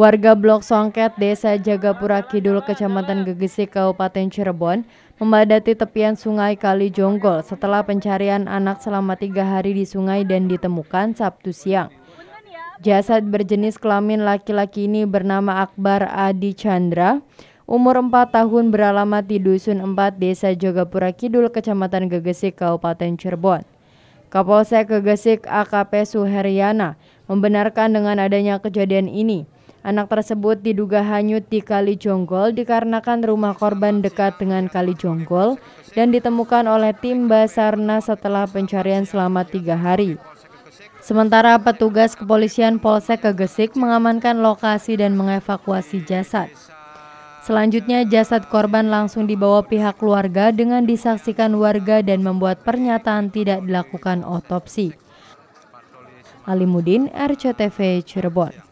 Warga Blok Songket, Desa Jagapura Kidul, Kecamatan Gegesi, Kabupaten Cirebon, memadati tepian sungai Kali Jonggol setelah pencarian anak selama tiga hari di sungai dan ditemukan Sabtu siang. Jasad berjenis kelamin laki-laki ini bernama Akbar Adi Chandra, umur 4 tahun beralamat di Dusun 4 Desa Jagapura Kidul, Kecamatan Gegesi, Kabupaten Cirebon. Kapolsek Gegesik AKP Suheriana membenarkan dengan adanya kejadian ini. Anak tersebut diduga hanyut di Kali Jonggol dikarenakan rumah korban dekat dengan Kali Jonggol dan ditemukan oleh tim Basarnas setelah pencarian selama tiga hari. Sementara petugas kepolisian Polsek Kegesik mengamankan lokasi dan mengevakuasi jasad. Selanjutnya jasad korban langsung dibawa pihak keluarga dengan disaksikan warga dan membuat pernyataan tidak dilakukan otopsi. Alimudin RCTV Cirebon